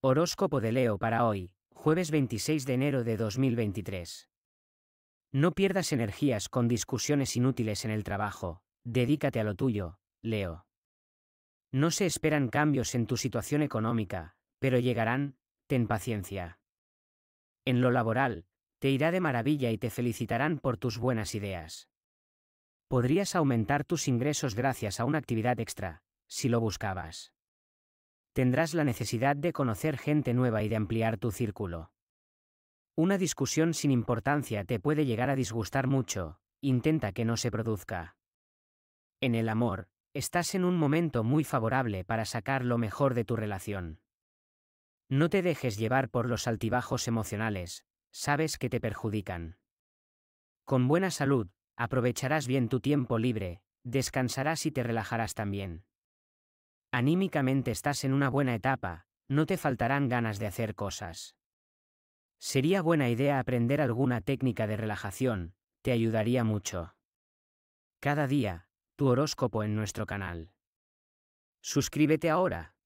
Horóscopo de Leo para hoy, jueves 26 de enero de 2023. No pierdas energías con discusiones inútiles en el trabajo, dedícate a lo tuyo, Leo. No se esperan cambios en tu situación económica, pero llegarán, ten paciencia. En lo laboral, te irá de maravilla y te felicitarán por tus buenas ideas. Podrías aumentar tus ingresos gracias a una actividad extra, si lo buscabas tendrás la necesidad de conocer gente nueva y de ampliar tu círculo. Una discusión sin importancia te puede llegar a disgustar mucho, intenta que no se produzca. En el amor, estás en un momento muy favorable para sacar lo mejor de tu relación. No te dejes llevar por los altibajos emocionales, sabes que te perjudican. Con buena salud, aprovecharás bien tu tiempo libre, descansarás y te relajarás también. Anímicamente estás en una buena etapa, no te faltarán ganas de hacer cosas. Sería buena idea aprender alguna técnica de relajación, te ayudaría mucho. Cada día, tu horóscopo en nuestro canal. Suscríbete ahora.